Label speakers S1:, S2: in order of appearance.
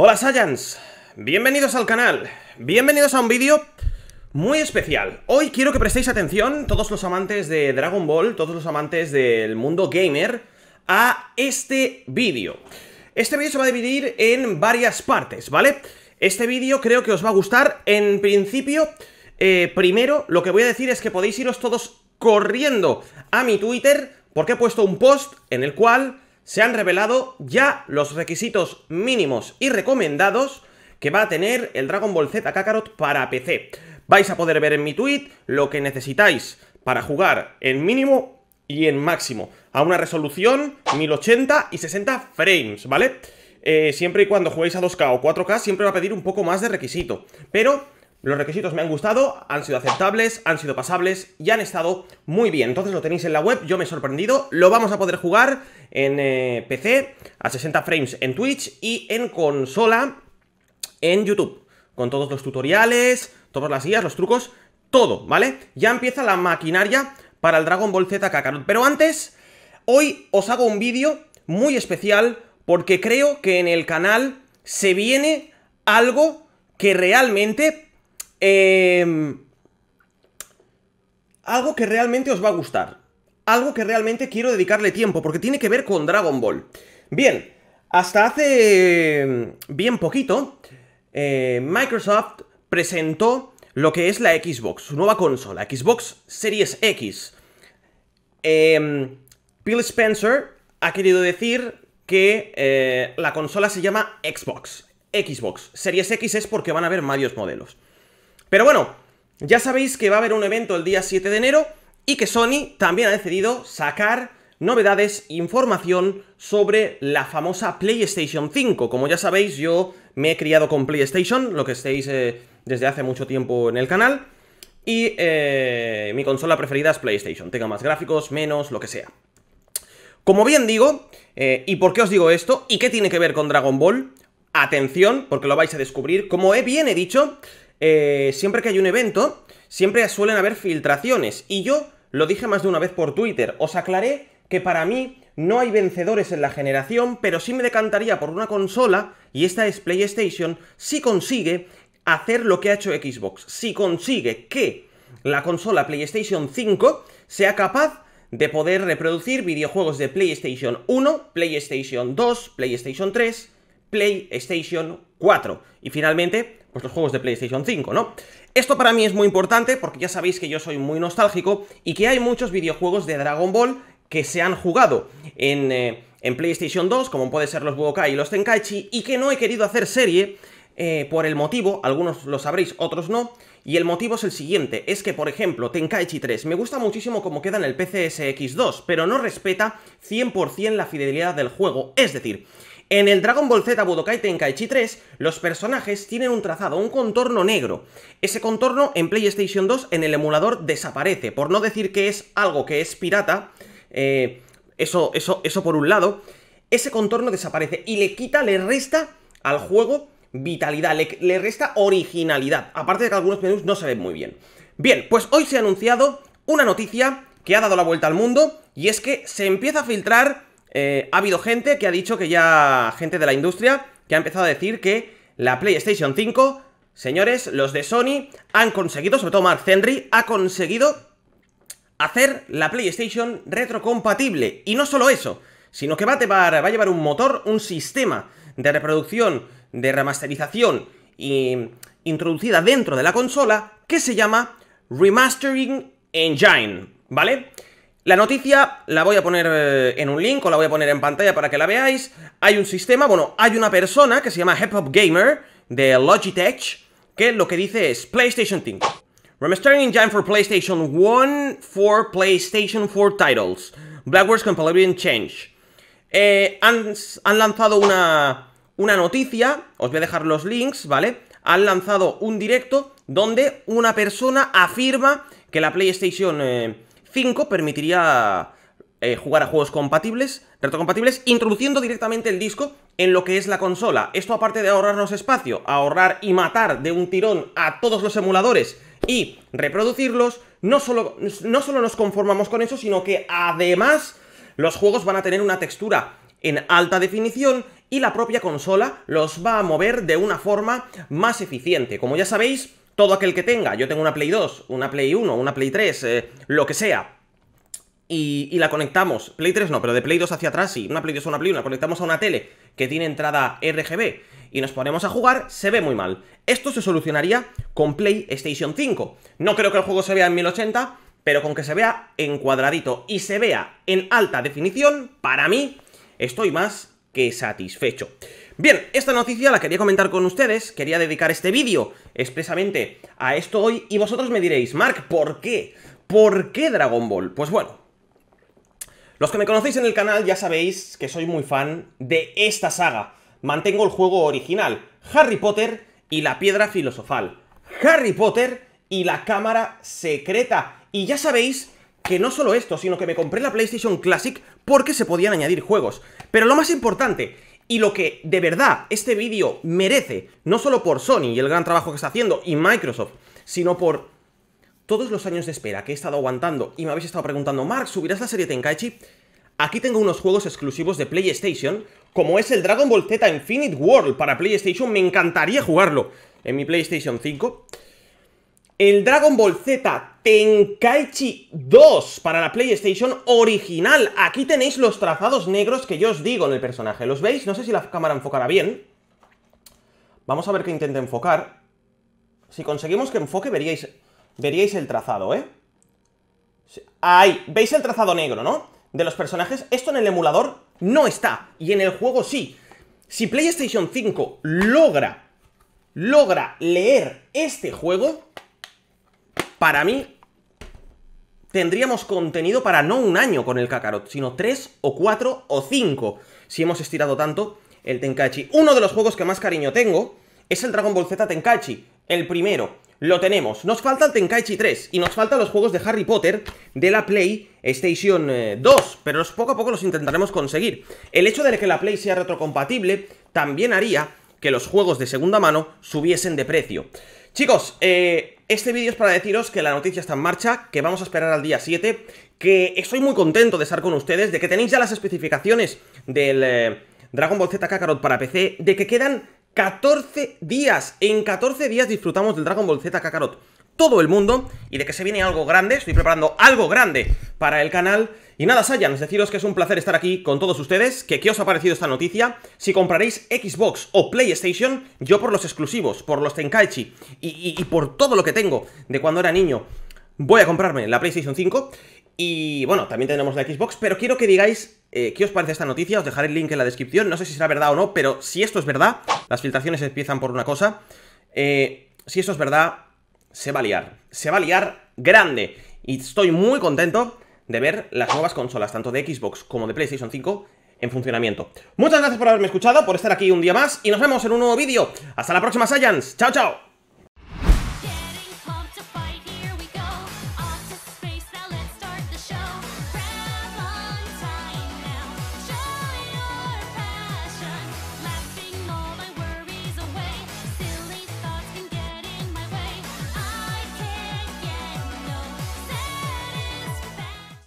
S1: Hola Saiyans, bienvenidos al canal, bienvenidos a un vídeo muy especial. Hoy quiero que prestéis atención, todos los amantes de Dragon Ball, todos los amantes del mundo gamer, a este vídeo. Este vídeo se va a dividir en varias partes, ¿vale? Este vídeo creo que os va a gustar. En principio, eh, primero lo que voy a decir es que podéis iros todos corriendo a mi Twitter, porque he puesto un post en el cual se han revelado ya los requisitos mínimos y recomendados que va a tener el Dragon Ball Z Kakarot para PC. Vais a poder ver en mi tweet lo que necesitáis para jugar en mínimo y en máximo, a una resolución 1080 y 60 frames, ¿vale? Eh, siempre y cuando juguéis a 2K o 4K siempre va a pedir un poco más de requisito, pero los requisitos me han gustado, han sido aceptables, han sido pasables y han estado muy bien. Entonces lo tenéis en la web, yo me he sorprendido. Lo vamos a poder jugar en eh, PC, a 60 frames en Twitch y en consola en YouTube. Con todos los tutoriales, todas las guías, los trucos, todo, ¿vale? Ya empieza la maquinaria para el Dragon Ball Z Kakarot. Pero antes, hoy os hago un vídeo muy especial porque creo que en el canal se viene algo que realmente Em, algo que realmente os va a gustar. Algo que realmente quiero dedicarle tiempo, porque tiene que ver con Dragon Ball. Bien, hasta hace em, bien poquito, em, Microsoft presentó lo que es la Xbox, su nueva consola, Xbox Series X. Bill Spencer ha querido decir que eh, la consola se llama Xbox. Xbox. Series X es porque van a haber varios modelos. Pero bueno, ya sabéis que va a haber un evento el día 7 de enero y que Sony también ha decidido sacar novedades, información sobre la famosa PlayStation 5. Como ya sabéis, yo me he criado con PlayStation, lo que estéis eh, desde hace mucho tiempo en el canal. Y eh, mi consola preferida es PlayStation, tenga más gráficos, menos, lo que sea. Como bien digo, eh, ¿y por qué os digo esto? ¿Y qué tiene que ver con Dragon Ball? Atención, porque lo vais a descubrir. Como he bien he dicho, eh, siempre que hay un evento, siempre suelen haber filtraciones. Y yo lo dije más de una vez por Twitter, os aclaré que para mí no hay vencedores en la generación, pero sí me decantaría por una consola, y esta es PlayStation, si consigue hacer lo que ha hecho Xbox, si consigue que la consola PlayStation 5 sea capaz de poder reproducir videojuegos de PlayStation 1, PlayStation 2, PlayStation 3, PlayStation 4 y finalmente los juegos de PlayStation 5, ¿no? Esto para mí es muy importante porque ya sabéis que yo soy muy nostálgico y que hay muchos videojuegos de Dragon Ball que se han jugado en, eh, PlayStation 2, como puede ser los Budokai y los Tenkaichi, y que no he querido hacer serie eh, por el motivo, algunos lo sabréis, otros no, y el motivo es el siguiente, es que por ejemplo Tenkaichi 3 me gusta muchísimo como queda en el PCSX2, pero no respeta 100% la fidelidad del juego, es decir, en el Dragon Ball Z Budokai Tenkaichi 3, los personajes tienen un trazado, un contorno negro. Ese contorno en PlayStation 2 en el emulador desaparece, por no decir que es algo que es pirata, eh, eso, eso, eso por un lado, ese contorno desaparece y le quita, le resta al juego vitalidad, le, le resta originalidad, aparte de que algunos menús no se ven muy bien. Bien, pues hoy se ha anunciado una noticia que ha dado la vuelta al mundo y es que se empieza a filtrar eh, ha habido gente que ha dicho que ya, gente de la industria, que ha empezado a decir que la PlayStation 5, señores, los de Sony han conseguido, sobre todo Mark Henry, ha conseguido hacer la PlayStation retrocompatible. Y no solo eso, sino que va a llevar, va a llevar un motor, un sistema de reproducción, de remasterización y, introducida dentro de la consola que se llama Remastering Engine, ¿vale? La noticia la voy a poner eh, en un link o la voy a poner en pantalla para que la veáis. Hay un sistema, bueno, hay una persona que se llama Hip Hop Gamer de Logitech que lo que dice es PlayStation 5. Remastering engine for PlayStation 1 for PlayStation 4 titles. Blackware's Compilation Change. Eh, han, lanzado una, una noticia, os voy a dejar los links, ¿vale? Han lanzado un directo donde una persona afirma que la PlayStation... Eh, 5 permitiría eh, jugar a juegos compatibles, retrocompatibles, introduciendo directamente el disco en lo que es la consola. Esto aparte de ahorrarnos espacio, ahorrar y matar de un tirón a todos los emuladores y reproducirlos, no no solo nos conformamos con eso, sino que además los juegos van a tener una textura en alta definición y la propia consola los va a mover de una forma más eficiente. Como ya sabéis, todo aquel que tenga, yo tengo una Play 2, una Play 1, una Play 3, eh, lo que sea, y, la conectamos, Play 3 no, pero de Play 2 hacia atrás sí, una Play 2 o una Play 1, la conectamos a una tele que tiene entrada RGB y nos ponemos a jugar, se ve muy mal. Esto se solucionaría con PlayStation 5. No creo que el juego se vea en 1080, pero con que se vea en cuadradito y se vea en alta definición, para mí estoy más que satisfecho. Bien, esta noticia la quería comentar con ustedes, quería dedicar este vídeo expresamente a esto hoy y vosotros me diréis, Mark, ¿por qué? ¿Por qué Dragon Ball? Pues bueno, los que me conocéis en el canal ya sabéis que soy muy fan de esta saga. Mantengo el juego original, Harry Potter y la piedra filosofal. Harry Potter y la cámara secreta. Y ya sabéis que no solo esto, sino que me compré la PlayStation Classic porque se podían añadir juegos. Pero lo más importante y lo que de verdad este vídeo merece, no solo por Sony y el gran trabajo que está haciendo y Microsoft, sino por todos los años de espera que he estado aguantando y me habéis estado preguntando, Mark, ¿subirás la serie Tenkaichi? Aquí tengo unos juegos exclusivos de PlayStation, como es el Dragon Ball Z Infinite World para PlayStation, me encantaría jugarlo en mi PlayStation 5 el Dragon Ball Z Tenkaichi 2 para la PlayStation original. Aquí tenéis los trazados negros que yo os digo en el personaje. ¿Los veis? No sé si la cámara enfocará bien. Vamos a ver qué intenta enfocar. Si conseguimos que enfoque, veríais, veríais el trazado, ¿eh? Ahí, veis el trazado negro, ¿no? De los personajes. Esto en el emulador no está, y en el juego sí. Si PlayStation 5 logra, logra leer este juego, para mí, tendríamos contenido para no un año con el Kakarot, sino tres o cuatro o cinco, si hemos estirado tanto el Tenkachi. Uno de los juegos que más cariño tengo es el Dragon Ball Z Tenkachi, el primero. Lo tenemos. Nos falta el Tenkaichi 3 y nos faltan los juegos de Harry Potter de la PlayStation 2, eh, pero poco a poco los intentaremos conseguir. El hecho de que la Play sea retrocompatible también haría que los juegos de segunda mano subiesen de precio. Chicos, eh, este vídeo es para deciros que la noticia está en marcha, que vamos a esperar al día 7, que estoy muy contento de estar con ustedes, de que tenéis ya las especificaciones del eh, Dragon Ball Z Kakarot para PC, de que quedan 14 días, en 14 días disfrutamos del Dragon Ball Z Kakarot todo el mundo y de que se viene algo grande, estoy preparando algo grande para el canal. Y nada, Saiyans, deciros que es un placer estar aquí con todos ustedes, que qué os ha parecido esta noticia, si compraréis Xbox o PlayStation, yo por los exclusivos, por los Tenkaichi y, por todo lo que tengo de cuando era niño, voy a comprarme la PlayStation 5. Y bueno, también tenemos la Xbox, pero quiero que digáis eh, qué os parece esta noticia, os dejaré el link en la descripción, no sé si será verdad o no, pero si esto es verdad, las filtraciones empiezan por una cosa, eh, si esto es verdad, se va a liar. Se va a liar grande. Y estoy muy contento de ver las nuevas consolas, tanto de Xbox como de PlayStation 5, en funcionamiento. Muchas gracias por haberme escuchado, por estar aquí un día más, y nos vemos en un nuevo vídeo. Hasta la próxima, Science. Chao, chao.